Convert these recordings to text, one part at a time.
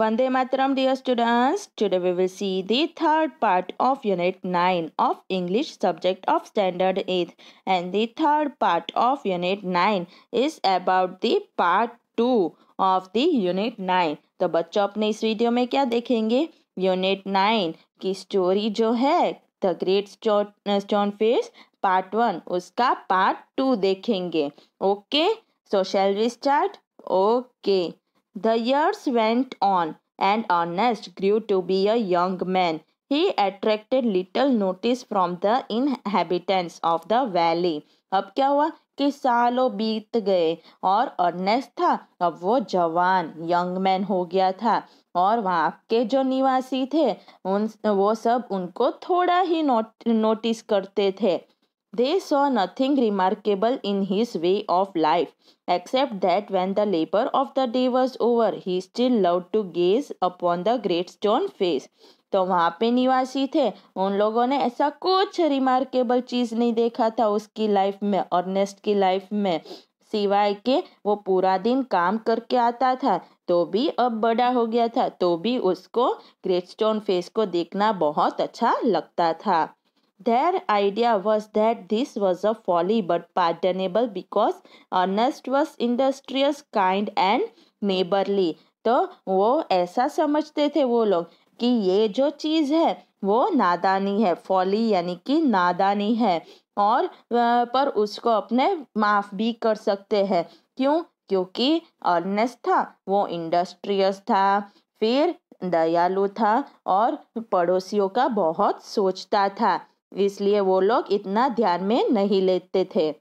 Vande Mataram dear students, today we will see the third part of unit 9 of English subject of standard 8 and the third part of unit 9 is about the part 2 of the unit 9. तो बच्चों अपने इस video में क्या देखेंगे unit 9 की story जो है the great stone face part 1 उसका पार्ट 2 देखेंगे okay so shall we start okay The years went on, and Ernest grew to be a young man. He attracted little notice from the inhabitants of the valley. अब क्या हुआ कि सालों बीत गए और अर्नेस्ट था अब वो जवान यंग मैन हो गया था और वहाँ के जो निवासी थे उन वो सब उनको थोड़ा ही नोट नोटिस करते थे They saw nothing remarkable in his way of life, except that when the labor of the day was over, he still loved to gaze upon the great stone face. तो वहाँ पे निवासी थे उन लोगों ने ऐसा कुछ रिमार्केबल चीज़ नहीं देखा था उसकी लाइफ में और नेस्ट की लाइफ में सिवाय के वो पूरा दिन काम करके आता था तो भी अब बड़ा हो गया था तो भी उसको ग्रेट स्टोन फेस को देखना बहुत अच्छा लगता था Their idea was that this was a folly but pardonable because Ernest was industrious, kind and neighborly. तो वो ऐसा समझते थे वो लोग कि ये जो चीज़ है वो नादानी है फॉली यानी कि नादानी है और पर उसको अपने माफ़ भी कर सकते हैं क्यों क्योंकि अर्नेस्ट था वो इंडस्ट्रियस था फिर दयालु था और पड़ोसियों का बहुत सोचता था इसलिए वो लोग इतना ध्यान में नहीं लेते थे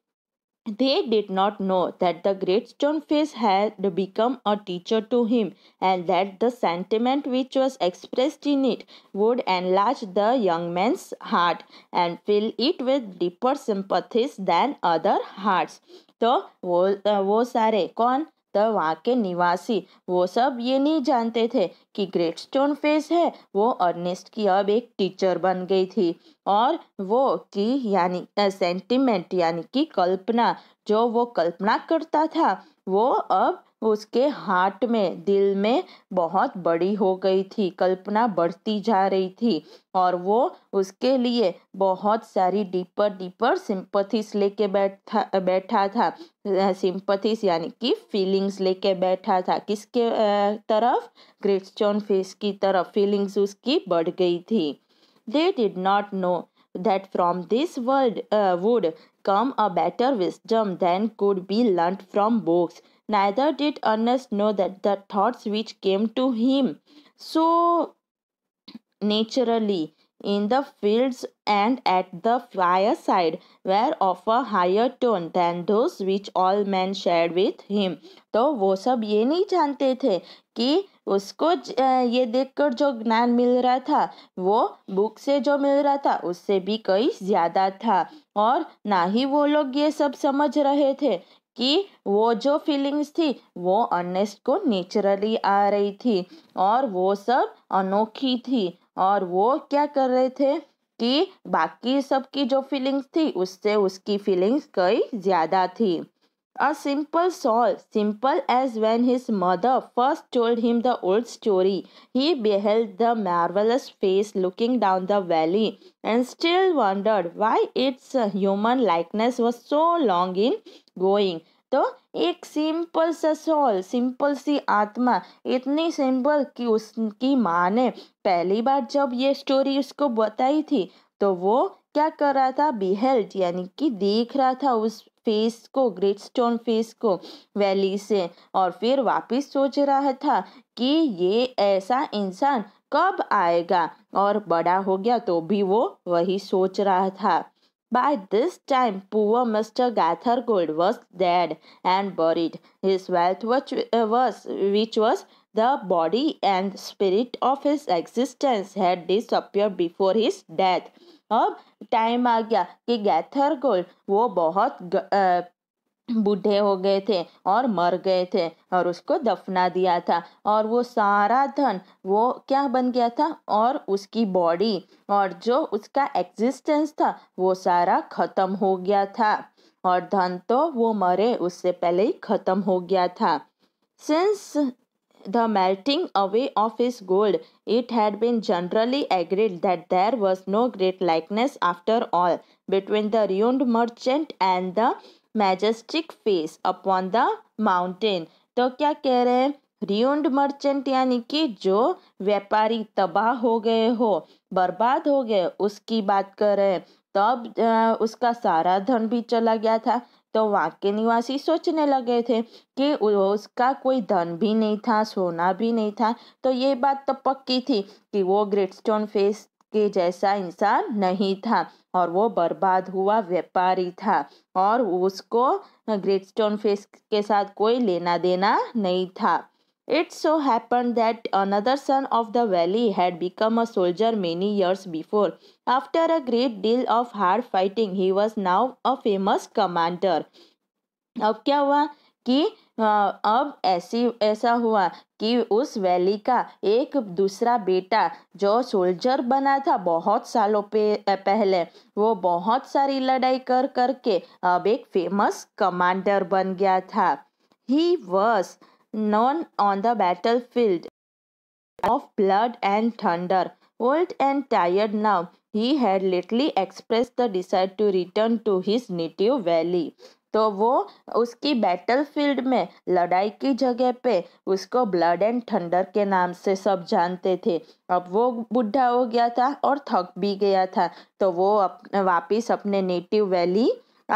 They did not know that the great stoneface had become a teacher to him and that the sentiment which was expressed in it would enlarge the young man's heart and fill it with deeper sympathies than other hearts. तो वो वो सारे कौन तब वहाँ के निवासी वो सब ये नहीं जानते थे कि ग्रेट स्टोन फेस है वो अर्नेस्ट की अब एक टीचर बन गई थी और वो की यानी सेंटिमेंट यानी कि कल्पना जो वो कल्पना करता था वो अब उसके हार्ट में दिल में बहुत बड़ी हो गई थी कल्पना बढ़ती जा रही थी और वो उसके लिए बहुत सारी डीपर डीपर सिंपथीस लेके बैठा बैठा था सिंपथीस यानी कि फीलिंग्स लेके बैठा था किसके तरफ ग्रेटस्टोन फेस की तरफ फीलिंग्स उसकी बढ़ गई थी they did not know that from this world would come a better wisdom than could be learn from books Neither did Ernest know that the thoughts which came to him so naturally in the fields and at the fireside were of a higher tone than those which all men shared with him तो वो सब ये नहीं जानते थे कि उसको ये देखकर जो ज्ञान मिल रहा था वो बुक से जो मिल रहा था उससे भी कई ज़्यादा था और ना ही वो लोग ये सब समझ रहे थे कि वो जो फीलिंग्स थी वो अनेस्ट को नेचुरली आ रही थी और वो सब अनोखी थी और वो क्या कर रहे थे कि बाकी सब की जो फीलिंग्स थी उससे उसकी फीलिंग्स कई ज़्यादा थी A simple soul, simple as when his mother first told him the old story, he beheld the marvelous face looking down the valley and still wondered why its human likeness was so long in going. तो एक simple सा sol simple सी आत्मा इतनी simple कि उसकी माँ ने पहली बार जब ये स्टोरी उसको बताई थी तो वो क्या कर रहा था बिहेल्ड यानी कि देख रहा था उस फेस को ग्रेट स्टोन फेस को वैली से और फिर वापस सोच रहा था कि ये ऐसा इंसान कब आएगा और बड़ा हो गया तो भी वो वही सोच रहा था By this time, poor Mr. Gathergold was dead and buried. His wealth, which was, which was the body and spirit of his existence, had disappeared before his death. अब टाइम आ गया कि गैथर गोल वो बहुत ग, आ, बूढ़े हो गए थे और मर गए थे और उसको दफना दिया था और वो सारा धन वो क्या बन गया था और उसकी बॉडी और जो उसका एग्जिस्टेंस था वो सारा ख़त्म हो गया था और धन तो वो मरे उससे पहले ही ख़त्म हो गया था since the melting away of his gold, it had been generally agreed that there was no great likeness after all between the ruined merchant and the majestic face upon the mountain. to kya keh rahe hain रियूंड merchant यानी कि जो व्यापारी तबाह हो गए हो बर्बाद हो गए उसकी बात कर रहे हैं तब उसका सारा धन भी चला गया था तो वहाँ के निवासी सोचने लगे थे कि उसका कोई धन भी नहीं था सोना भी नहीं था तो ये बात तो पक्की थी कि वो ग्रेट स्टोन फेस के जैसा इंसान नहीं था और वो बर्बाद हुआ व्यापारी था और उसको ग्रेट स्टोन फेस के साथ कोई लेना देना नहीं था It so happened that another son of the valley had become a soldier many years before. After a great deal of hard fighting, he was now a famous commander. अब क्या हुआ कि अब ऐसी ऐसा हुआ कि उस वैली का एक दूसरा बेटा जो सोल्जर बना था बहुत सालों पे पहले वो बहुत सारी लड़ाई कर करके अब एक फेमस कमांडर बन गया था he was none on the battlefield of blood and thunder. Old and tired now, he had lately expressed the desire to return to his native valley. तो वो उसकी बैटलफील्ड में लड़ाई की जगह पे उसको ब्लड एंड थंडर के नाम से सब जानते थे अब वो बुढ़ा हो गया था और थक भी गया था तो वो अप, वापिस अपने नेटिव वैली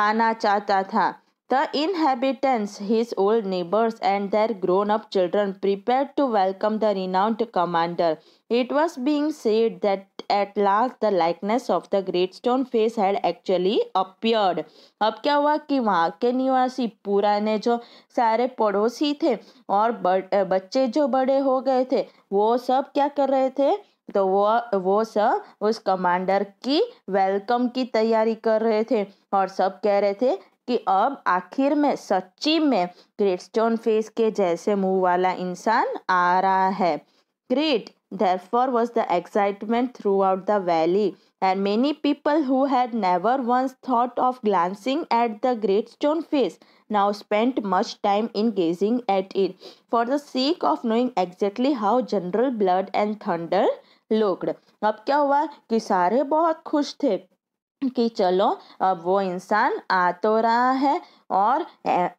आना चाहता था The inhabitants, his old neighbors, and their grown up children prepared to welcome the renowned commander. It was being said that at last the likeness of the great stone face had actually appeared. अब क्या हुआ कि वहाँ के निवासी पुराने जो सारे पड़ोसी थे और बच्चे जो बड़े हो गए थे वो सब क्या कर रहे थे तो वो वो सब उस कमांडर की वेलकम की तैयारी कर रहे थे और सब कह रहे थे कि अब आखिर में सच्ची में ग्रेट स्टोन फेस के जैसे मुंह वाला इंसान आ रहा है great Therefore was the excitement throughout the valley, and many people who had never once thought of glancing at the great stone face now spent much time in gazing at it for the sake of knowing exactly how General Blood and Thunder looked. अब क्या हुआ कि सारे बहुत खुश थे कि चलो अब वो इंसान आ तो रहा है और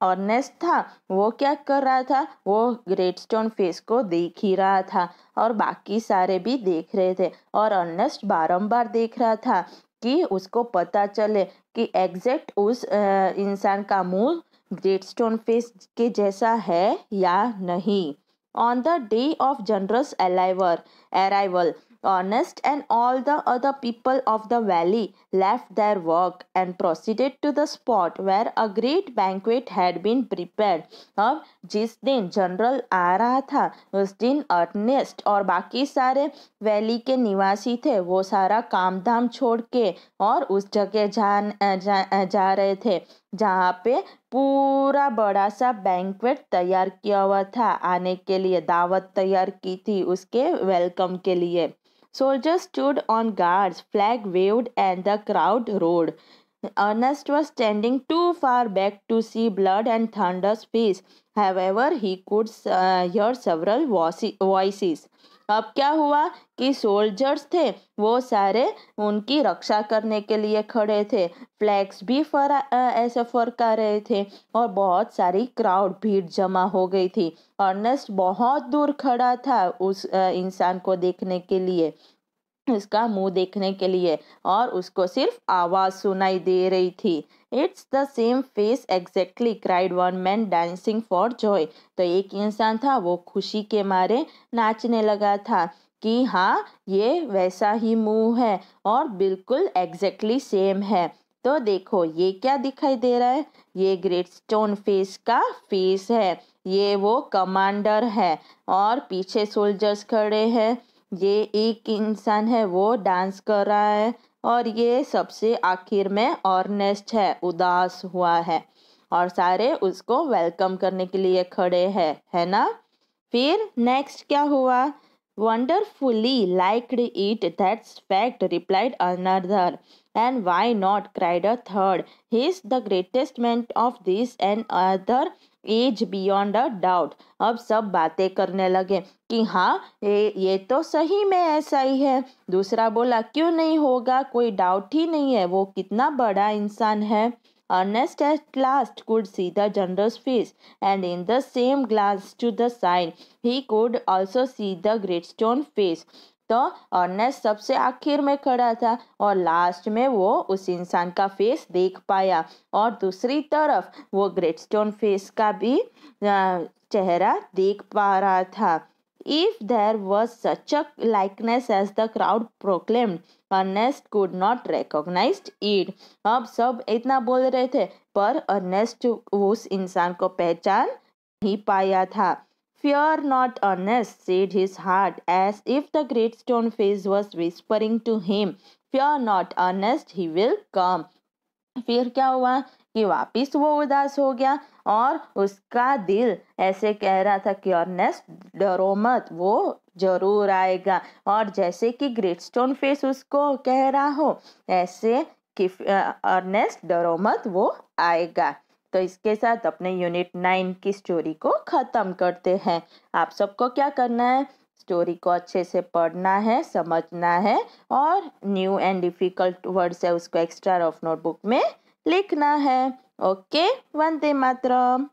ऑर्नेस था वो क्या कर रहा था वो ग्रेट स्टोन फेस को देख ही रहा था और बाकी सारे भी देख रहे थे और ऑर्नेस्ट बारंबार देख रहा था कि उसको पता चले कि एग्जैक्ट उस इंसान का मुंह ग्रेट स्टोन फेस के जैसा है या नहीं on the day of general's अलाइवर arrival honest and all the other people of the valley left their work and proceeded to the spot where a great banquet had been prepared अब जिस दिन general आ रहा था उस दिन Ernest और बाकी सारे वैली के निवासी थे वो सारा काम धाम छोड़ के और उस जगह जान जा, जा रहे थे जहाँ पे पूरा बड़ा सा बैंकवेट तैयार किया हुआ था आने के लिए दावत तैयार की थी उसके वेलकम के लिए soldiers stood on guards flag waved and the crowd roared Ernest was standing too far back to see blood and thunder's face however he could hear several voice voices अब क्या हुआ कि सोल्जर्स थे वो सारे उनकी रक्षा करने के लिए खड़े थे फ्लैग्स भी फरा ऐसे फरका रहे थे और बहुत सारी क्राउड भीड़ जमा हो गई थी अर्नेस्ट बहुत दूर खड़ा था उस इंसान को देखने के लिए उसका मुंह देखने के लिए और उसको सिर्फ आवाज़ सुनाई दे रही थी it's the same face exactly cried one man dancing for joy तो एक इंसान था वो खुशी के मारे नाचने लगा था कि हाँ ये वैसा ही मुंह है और बिल्कुल एग्जैक्टली सेम है तो देखो ये क्या दिखाई दे रहा है ये ग्रेट स्टोन फेस का फेस है ये वो कमांडर है और पीछे सोल्जर्स खड़े हैं ये एक इंसान है वो डांस कर रहा है और ये सबसे आखिर में ऑर्नेस्ट है उदास हुआ है और सारे उसको वेलकम करने के लिए खड़े हैं है ना फिर नेक्स्ट क्या हुआ wonderfully like it that's fact replied another and why not cried a third he is the greatest man of this and other age beyond a doubt अब सब बातें करने लगे कि हाँ ये ये तो सही में ऐसा ही है दूसरा बोला क्यों नहीं होगा कोई डाउट ही नहीं है वो कितना बड़ा इंसान है Ernest at last could see the general's face and in the same glass to the sign he could also see the great stone face तो अर्नेस्ट सबसे आखिर में खड़ा था और लास्ट में वो उस इंसान का फेस देख पाया और दूसरी तरफ वो ग्रेट स्टोन फेस का भी चेहरा देख पा रहा था If there was such a likeness as the crowd proclaimed, Ernest could not recognize it. अब सब इतना बोल रहे थे पर अर्नेस्ट उस इंसान को पहचान नहीं पाया था Fear not, Ernest, said his heart, as if the great stone face was whispering to him. Fear not, Ernest, he will come. फिर क्या हुआ कि वापिस वो उदास हो गया और उसका दिल ऐसे कह रहा था कि अर्नेस्ट डरो मत वो जरूर आएगा और जैसे कि ग्रेट स्टोन फेस उसको कह रहा हो ऐसे कि अर्नेस्ट डरो मत वो आएगा तो इसके साथ अपने यूनिट नाइन की स्टोरी को ख़त्म करते हैं आप सबको क्या करना है स्टोरी को अच्छे से पढ़ना है समझना है और न्यू एंड डिफ़िकल्ट वर्ड्स है उसको एक्स्ट्रा ऑफ नोटबुक में लिखना है ओके वंदे मातरम